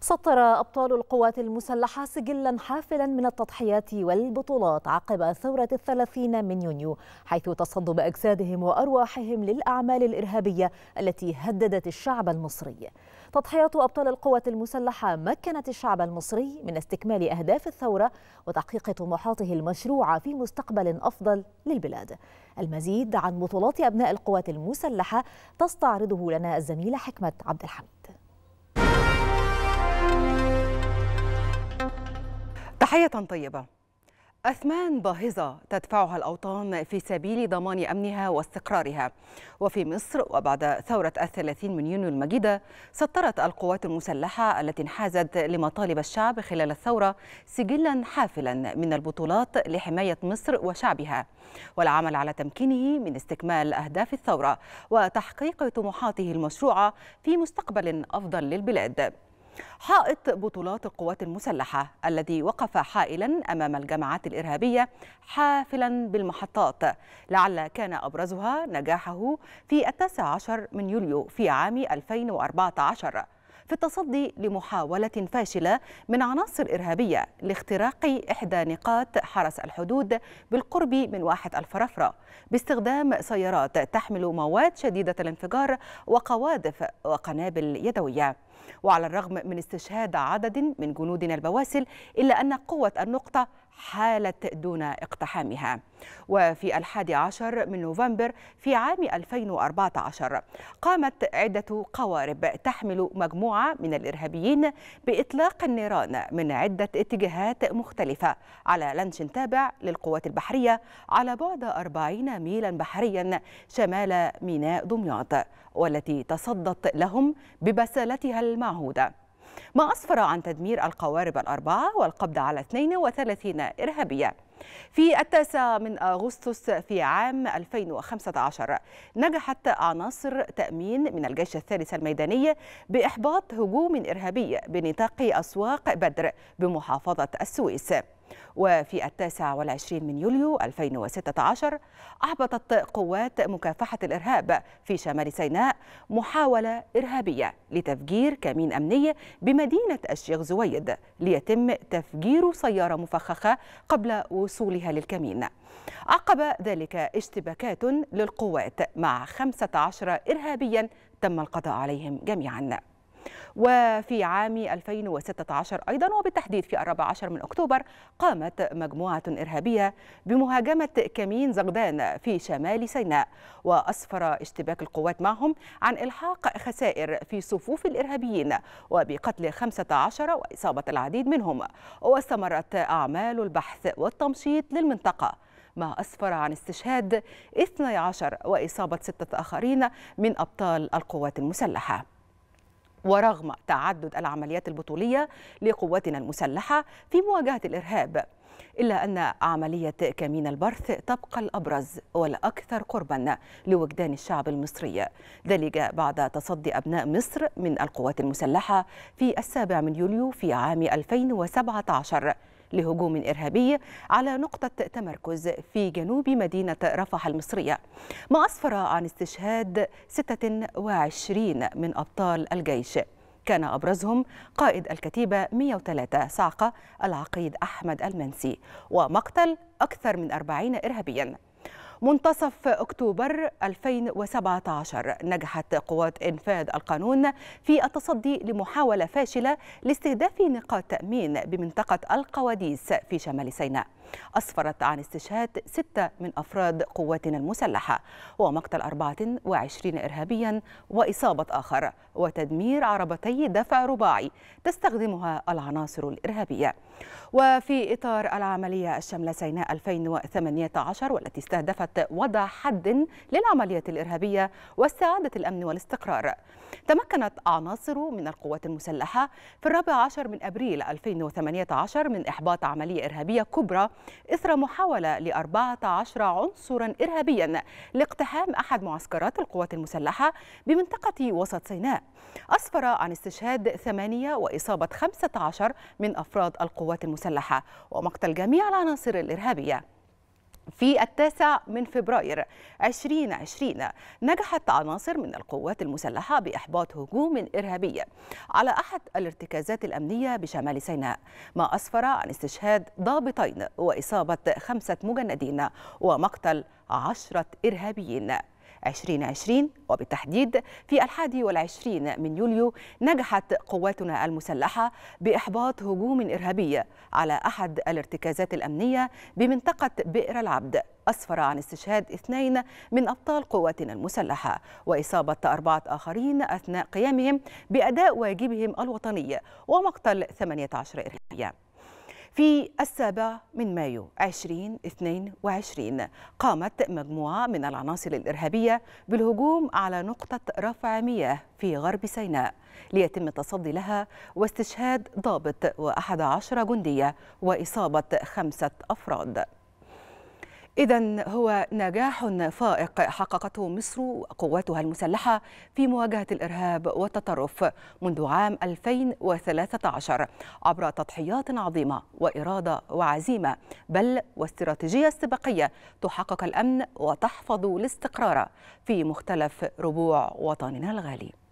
سطر أبطال القوات المسلحة سجلا حافلا من التضحيات والبطولات عقب ثورة الثلاثين من يونيو حيث تصدى بأجسادهم وأرواحهم للأعمال الإرهابية التي هددت الشعب المصري تضحيات أبطال القوات المسلحة مكنت الشعب المصري من استكمال أهداف الثورة وتحقيق طموحاته المشروعة في مستقبل أفضل للبلاد المزيد عن بطولات أبناء القوات المسلحة تستعرضه لنا الزميلة حكمة عبد الحميد تحية طيبة أثمان باهظة تدفعها الأوطان في سبيل ضمان أمنها واستقرارها وفي مصر وبعد ثورة الثلاثين من يونيو المجيدة سطرت القوات المسلحة التي انحازت لمطالب الشعب خلال الثورة سجلا حافلا من البطولات لحماية مصر وشعبها والعمل على تمكينه من استكمال أهداف الثورة وتحقيق طموحاته المشروعة في مستقبل أفضل للبلاد حائط بطولات القوات المسلحة الذي وقف حائلا أمام الجماعات الإرهابية حافلا بالمحطات لعل كان أبرزها نجاحه في التاسع عشر من يوليو في عام 2014 في التصدي لمحاولة فاشلة من عناصر إرهابية لاختراق إحدى نقاط حرس الحدود بالقرب من واحة الفرافرة باستخدام سيارات تحمل مواد شديدة الانفجار وقوادف وقنابل يدوية وعلى الرغم من استشهاد عدد من جنودنا البواسل إلا أن قوة النقطة حالت دون اقتحامها وفي الحادي عشر من نوفمبر في عام 2014 قامت عدة قوارب تحمل مجموعة من الإرهابيين بإطلاق النيران من عدة اتجاهات مختلفة على لانش تابع للقوات البحرية على بعد 40 ميلا بحريا شمال ميناء دمياط والتي تصدت لهم ببسالتها المعهودة ما أسفر عن تدمير القوارب الأربعة والقبض على 32 إرهابية في التاسع من أغسطس في عام 2015 نجحت عناصر تأمين من الجيش الثالث الميداني بإحباط هجوم إرهابي بنطاق أسواق بدر بمحافظة السويس وفي التاسع والعشرين من يوليو 2016 أحبطت قوات مكافحة الإرهاب في شمال سيناء محاولة إرهابية لتفجير كمين أمني بمدينة الشيخ زويد ليتم تفجير سيارة مفخخة قبل وصولها للكمين عقب ذلك اشتباكات للقوات مع 15 إرهابيا تم القضاء عليهم جميعا وفي عام 2016 أيضا وبالتحديد في 14 من أكتوبر قامت مجموعة إرهابية بمهاجمة كمين زغدان في شمال سيناء وأسفر اشتباك القوات معهم عن إلحاق خسائر في صفوف الإرهابيين وبقتل 15 وإصابة العديد منهم واستمرت أعمال البحث والتمشيط للمنطقة ما أسفر عن استشهاد 12 وإصابة ستة آخرين من أبطال القوات المسلحة ورغم تعدد العمليات البطولية لقواتنا المسلحة في مواجهة الإرهاب إلا أن عملية كمين البرث تبقى الأبرز والأكثر قربا لوجدان الشعب المصري ذلك بعد تصدي أبناء مصر من القوات المسلحة في السابع من يوليو في عام 2017 لهجوم إرهابي على نقطة تمركز في جنوب مدينة رفح المصرية ما أسفر عن استشهاد 26 من أبطال الجيش كان أبرزهم قائد الكتيبة 103 صعقة العقيد أحمد المنسي ومقتل أكثر من 40 إرهابياً منتصف أكتوبر 2017 نجحت قوات إنفاذ القانون في التصدي لمحاولة فاشلة لاستهداف نقاط تأمين بمنطقة القواديس في شمال سيناء أسفرت عن استشهاد ستة من أفراد قواتنا المسلحة ومقتل 24 إرهابيا وإصابة آخر وتدمير عربتي دفع رباعي تستخدمها العناصر الإرهابية وفي إطار العملية الشامله سيناء 2018 والتي استهدفت لمناقشة وضع حد للعمليات الإرهابية واستعادة الأمن والاستقرار تمكنت عناصر من القوات المسلحة في الرابع عشر من أبريل 2018 من إحباط عملية إرهابية كبرى إثر محاولة لأربعة عشر عنصرا إرهابيا لاقتحام أحد معسكرات القوات المسلحة بمنطقة وسط سيناء أسفر عن استشهاد ثمانية وإصابة 15 من أفراد القوات المسلحة ومقتل جميع العناصر الإرهابية في التاسع من فبراير 2020 نجحت عناصر من القوات المسلحة بإحباط هجوم إرهابي على أحد الارتكازات الأمنية بشمال سيناء ما أسفر عن استشهاد ضابطين وإصابة خمسة مجندين ومقتل عشرة إرهابيين 2020 وبالتحديد في الحادي والعشرين من يوليو نجحت قواتنا المسلحة بإحباط هجوم إرهابي على أحد الارتكازات الأمنية بمنطقة بئر العبد أسفر عن استشهاد اثنين من أبطال قواتنا المسلحة وإصابة أربعة آخرين أثناء قيامهم بأداء واجبهم الوطني ومقتل 18 إرهابياً. في السابع من مايو 2022 قامت مجموعة من العناصر الإرهابية بالهجوم على نقطة رفع مياه في غرب سيناء ليتم التصدي لها واستشهاد ضابط وأحد عشر جندية وإصابة خمسة أفراد إذا هو نجاح فائق حققته مصر وقواتها المسلحة في مواجهة الإرهاب والتطرف منذ عام 2013 عبر تضحيات عظيمة وإرادة وعزيمة بل واستراتيجية استباقية تحقق الأمن وتحفظ الاستقرار في مختلف ربوع وطننا الغالي